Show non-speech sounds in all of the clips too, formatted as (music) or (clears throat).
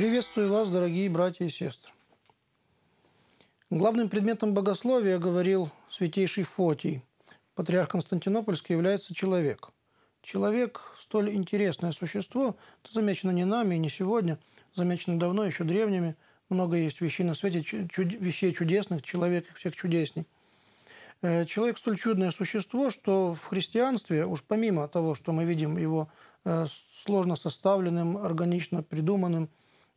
Приветствую вас, дорогие братья и сестры. Главным предметом богословия, говорил святейший Фотий, патриарх Константинопольский, является человек. Человек – столь интересное существо, это замечено не нами, не сегодня, замечено давно, еще древними. Много есть вещей на свете, чуд вещей чудесных, человек их всех чудесней. Э, человек столь чудное существо, что в христианстве, уж помимо того, что мы видим его э, сложно составленным, органично придуманным,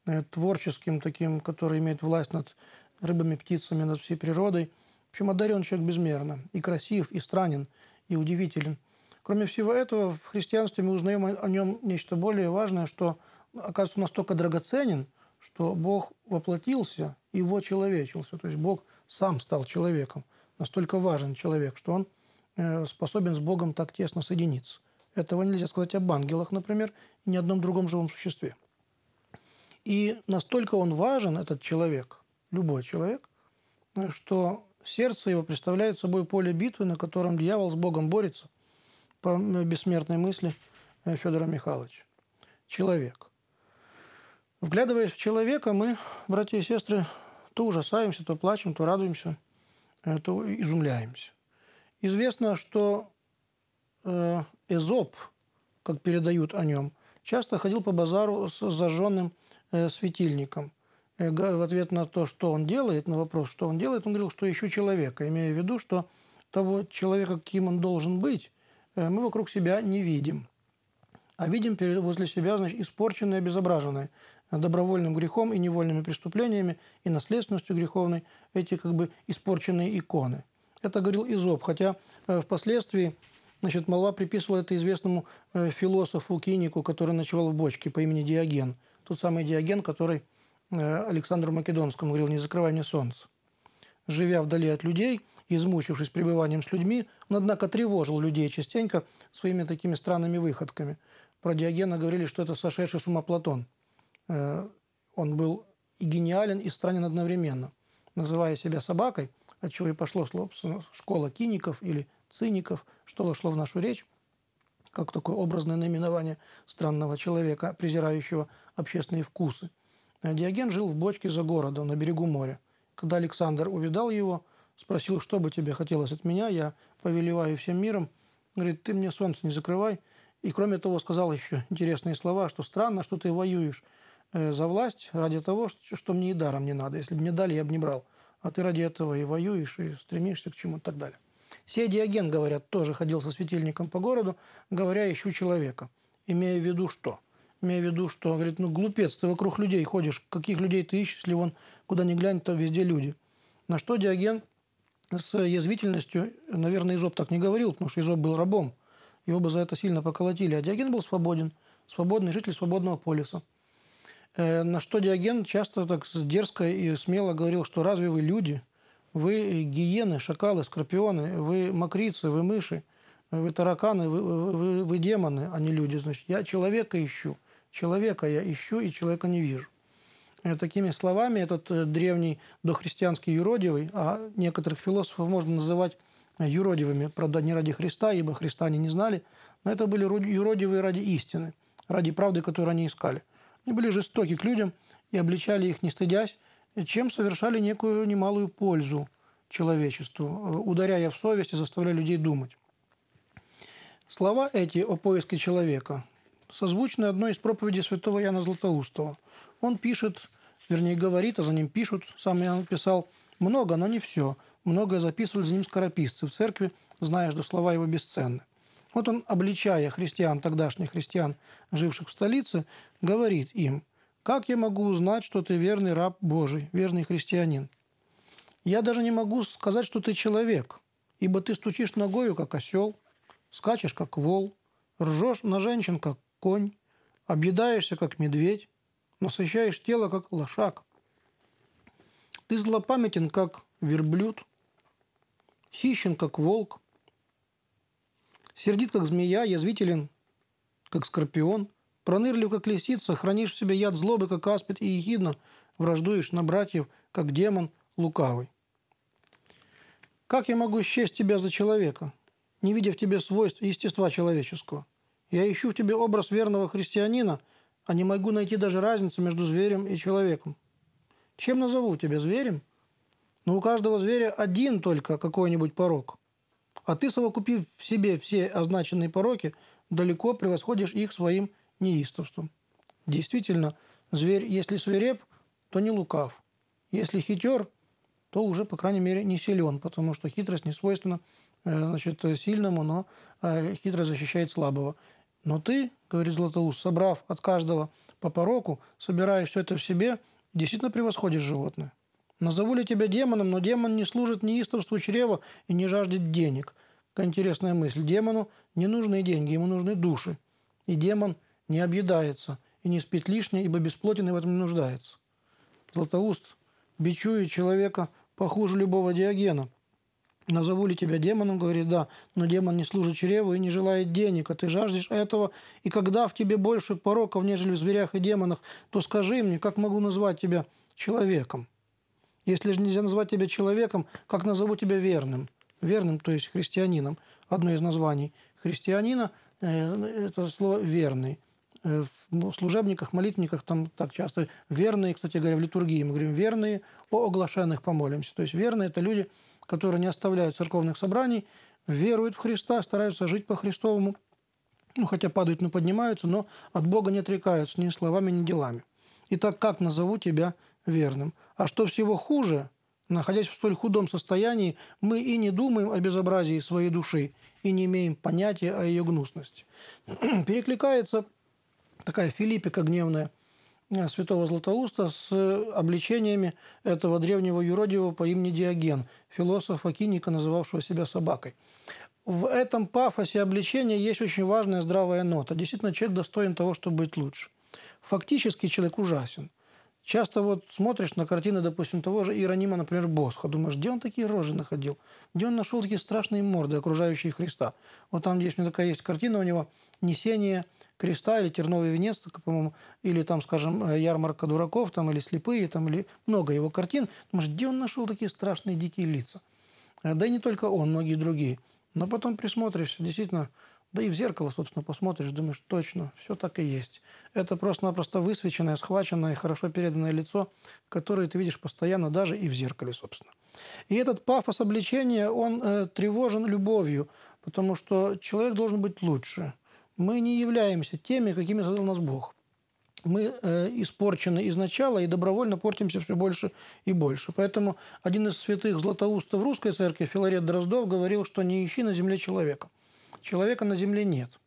Э, творческим таким, который имеет власть над рыбами, птицами, над всей природой. В общем, одарен человек безмерно. И красив, и странен, и удивителен. Кроме всего этого, в христианстве мы узнаем о нем нечто более важное, что, оказывается, настолько драгоценен, что Бог воплотился и человечился. То есть Бог сам стал человеком. Настолько важен человек, что он э, способен с Богом так тесно соединиться. Этого нельзя сказать об ангелах, например, и ни одном другом живом существе. И настолько он важен, этот человек, любой человек, что сердце его представляет собой поле битвы, на котором дьявол с Богом борется, по бессмертной мысли э, Федора Михайловича. Человек. Вглядываясь в человека, мы, братья и сестры, то ужасаемся, то плачем, то радуемся, э, то изумляемся. Известно, что э, Эзоп, как передают о нем – часто ходил по базару с зажженным э, светильником. Э, в ответ на то, что он делает, на вопрос, что он делает, он говорил, что ищу человека, имея в виду, что того человека, каким он должен быть, э, мы вокруг себя не видим. А видим возле себя, значит, испорченные, обезображенные добровольным грехом и невольными преступлениями и наследственностью греховной эти как бы испорченные иконы. Это говорил Изоб, хотя впоследствии Значит, молва приписывала это известному э, философу Кинику, который ночевал в бочке по имени Диоген. Тот самый Диоген, который э, Александру Македонскому говорил «Не закрывай мне солнце». Живя вдали от людей, измучившись пребыванием с людьми, он, однако, тревожил людей частенько своими такими странными выходками. Про Диогена говорили, что это сошедший с ума Платон. Э, он был и гениален, и странен одновременно. Называя себя собакой, от чего и пошло слово, школа киников или циников, что вошло в нашу речь как такое образное наименование странного человека, презирающего общественные вкусы. Диоген жил в бочке за городом, на берегу моря. Когда Александр увидал его, спросил, что бы тебе хотелось от меня, я повелеваю всем миром. Говорит, ты мне солнце не закрывай. И кроме того сказал еще интересные слова, что странно, что ты воюешь э, за власть ради того, что мне и даром не надо. Если бы мне дали, я бы не брал. А ты ради этого и воюешь, и стремишься к чему-то и так далее. Сей Диоген, говорят, тоже ходил со светильником по городу, говоря, ищу человека. Имея в виду что? Имея в виду, что, говорит, ну, глупец, ты вокруг людей ходишь. Каких людей ты ищешь, если вон куда ни глянь, то везде люди. На что Диоген с язвительностью, наверное, Изоб так не говорил, потому что Изоб был рабом. Его бы за это сильно поколотили. А Диоген был свободен, свободный житель свободного полиса. Э, на что Диоген часто так дерзко и смело говорил, что разве вы люди – вы э, гиены, шакалы, скорпионы, вы мокрицы, вы мыши, э, вы тараканы, вы, вы, вы демоны, а не люди. Значит, я человека ищу, человека я ищу и человека не вижу. Э, такими словами этот древний дохристианский юродивый, а некоторых философов можно называть юродивыми, правда, не ради Христа, ибо Христа они не знали, но это были юродивые ради истины, ради правды, которую они искали. Они были жестоки к людям и обличали их, не стыдясь, чем совершали некую немалую пользу человечеству, э, ударяя в совесть и заставляя людей думать. Слова эти о поиске человека созвучны одной из проповедей святого Яна Златоустова. Он пишет, вернее говорит, а за ним пишут, сам я написал, много, но не все. Многое записывали за ним скорописцы в церкви, зная, что слова его бесценны. Вот он, обличая христиан, тогдашних христиан, живших в столице, говорит им – как я могу узнать, что ты верный раб Божий, верный христианин? Я даже не могу сказать, что ты человек, ибо ты стучишь ногою, как осел, скачешь, как вол, ржешь на женщин, как конь, объедаешься, как медведь, насыщаешь тело, как лошак. Ты злопамятен, как верблюд, хищен, как волк, сердит, как змея, язвителен, как скорпион – Пронырлив, как лисица, хранишь в себе яд злобы, как аспид и ехидна, враждуешь на братьев, как демон лукавый. Как я могу счесть тебя за человека, не видя в тебе свойств естества человеческого? Я ищу в тебе образ верного христианина, а не могу найти даже разницу между зверем и человеком. Чем назову тебя зверем? Но у каждого зверя один только какой-нибудь порог. А ты, совокупив в себе все означенные пороки, далеко превосходишь их своим неистовством. Действительно, зверь, если свиреп, то не лукав. Если хитер, то уже, по крайней мере, не силен, потому что хитрость не свойственна э, значит, сильному, но э, хитро защищает слабого. Но ты, говорит Златоуст, собрав от каждого по пороку, собирая все это в себе, действительно превосходишь животное. Назову ли тебя демоном, но демон не служит неистовству чрева и не жаждет денег. интересная мысль. Демону не нужны деньги, ему нужны души. И демон не объедается и не спит лишнее, ибо бесплотен и в этом не нуждается. Златоуст бичует человека похуже любого диогена. Назову ли тебя демоном? Говорит, да, но демон не служит чреву и не желает денег, а ты жаждешь этого. И когда в тебе больше пороков, нежели в зверях и демонах, то скажи мне, как могу назвать тебя человеком? Если же нельзя назвать тебя человеком, как назову тебя верным? Верным, то есть христианином. Одно из названий христианина э, – это слово «верный». Э, ну, в служебниках, молитвенниках там так часто верные, кстати говоря, в литургии мы говорим верные, о оглашенных помолимся. То есть верные – это люди, которые не оставляют церковных собраний, веруют в Христа, стараются жить по-христовому, ну, хотя падают, но поднимаются, но от Бога не отрекаются ни словами, ни делами. Итак, как назову тебя верным? А что всего хуже, находясь в столь худом состоянии, мы и не думаем о безобразии своей души, и не имеем понятия о ее гнусности. (clears throat) Перекликается такая Филиппика гневная э, святого Златоуста с э, обличениями этого древнего юродивого по имени Диоген, философа Киника, называвшего себя собакой. В этом пафосе обличения есть очень важная здравая нота. Действительно, человек достоин того, чтобы быть лучше. Фактически человек ужасен – Часто вот смотришь на картины, допустим, того же Иеронима, например, Босха, думаешь, где он такие рожи находил? Где он нашел такие страшные морды, окружающие Христа? Вот там есть у меня такая есть картина у него «Несение креста» или «Терновый венец», по-моему, или там, скажем, э, «Ярмарка дураков», там, или «Слепые», там, или много его картин. Думаешь, где он нашел такие страшные дикие лица? Э, да и не только он, многие другие. Но потом присмотришься, действительно, да и в зеркало, собственно, посмотришь, думаешь, точно, все так и есть. Это просто-напросто высвеченное, схваченное, хорошо переданное лицо, которое ты видишь постоянно, даже и в зеркале, собственно. И этот пафос обличения, он э, тревожен любовью, потому что человек должен быть лучше. Мы не являемся теми, какими создал нас Бог мы э, испорчены изначала и добровольно портимся все больше и больше. Поэтому один из святых златоустов русской церкви, Филарет Дроздов, говорил, что не ищи на земле человека – Человека на земле нет.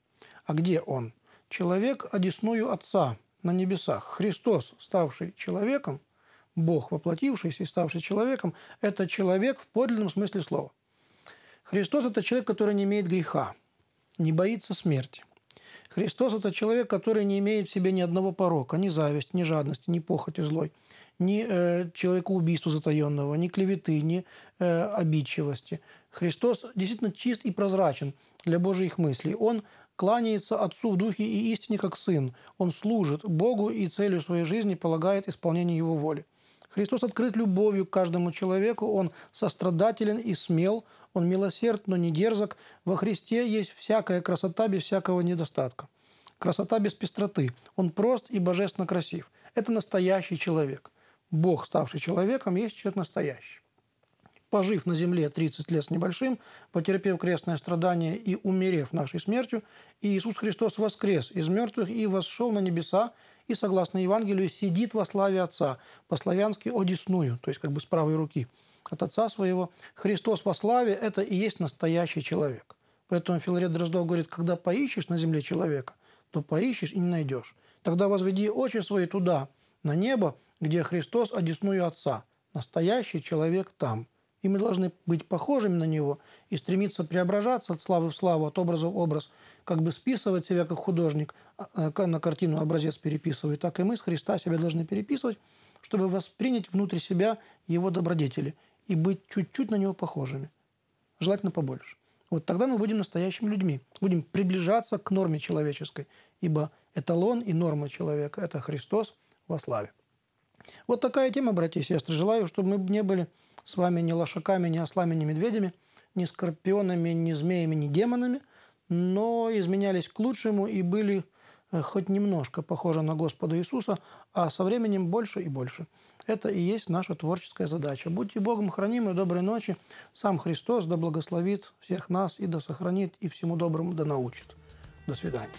А где он? Человек одесную Отца на небесах. Христос, ставший человеком, Бог, воплотившийся и ставший человеком, это человек в подлинном смысле слова. Христос – это человек, который не имеет греха, не боится смерти – Христос – это человек, который не имеет в себе ни одного порока, ни зависти, ни жадности, ни похоти злой, ни э, человекоубийства затаенного, ни клеветы, ни э, обидчивости. Христос действительно чист и прозрачен для Божьих мыслей. Он кланяется Отцу в Духе и Истине как Сын. Он служит Богу и целью своей жизни полагает исполнение Его воли. Христос открыт любовью к каждому человеку, Он сострадателен и смел, Он милосерд, но не дерзок. Во Христе есть всякая красота без всякого недостатка. Красота без пестроты. Он прост и божественно красив. Это настоящий человек. Бог, ставший человеком, есть человек настоящий пожив на земле 30 лет с небольшим, потерпев крестное страдание и умерев нашей смертью, и Иисус Христос воскрес из мертвых и восшел на небеса, и, согласно Евангелию, сидит во славе Отца, по-славянски «одесную», то есть как бы с правой руки от Отца своего. Христос во славе – это и есть настоящий человек. Поэтому Филарет Дроздов говорит, когда поищешь на земле человека, то поищешь и не найдешь. Тогда возведи очи свои туда, на небо, где Христос одесную Отца. Настоящий человек там – и мы должны быть похожими на него и стремиться преображаться от славы в славу, от образа в образ, как бы списывать себя как художник а, а, на картину образец переписывает, так и мы с Христа себя должны переписывать, чтобы воспринять внутри себя его добродетели и быть чуть-чуть на него похожими. Желательно побольше. Вот тогда мы будем настоящими людьми, будем приближаться к норме человеческой, ибо эталон и норма человека – это Христос во славе. Вот такая тема, братья и сестры. Желаю, чтобы мы не были с вами ни лошаками, ни ослами, ни медведями, ни скорпионами, ни змеями, ни демонами, но изменялись к лучшему и были э, хоть немножко похожи на Господа Иисуса, а со временем больше и больше. Это и есть наша творческая задача. Будьте Богом хранимы, доброй ночи. Сам Христос да благословит всех нас и да сохранит, и всему доброму да научит. До свидания.